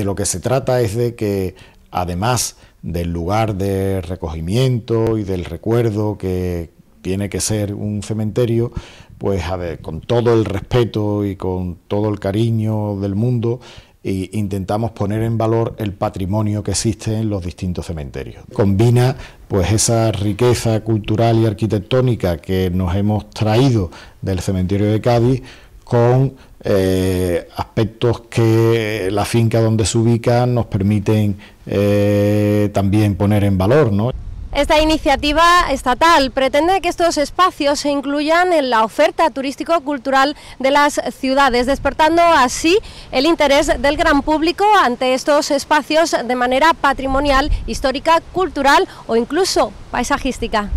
De lo que se trata es de que, además del lugar de recogimiento y del recuerdo que tiene que ser un cementerio, pues con todo el respeto y con todo el cariño del mundo, intentamos poner en valor el patrimonio que existe en los distintos cementerios. Combina pues esa riqueza cultural y arquitectónica que nos hemos traído del cementerio de Cádiz con eh, que la finca donde se ubica nos permiten eh, también poner en valor. Esta iniciativa estatal pretende que estos espacios se incluyan en la oferta turístico-cultural de las ciudades, despertando así el interés del gran público ante estos espacios de manera patrimonial, histórica, cultural o incluso paisajística.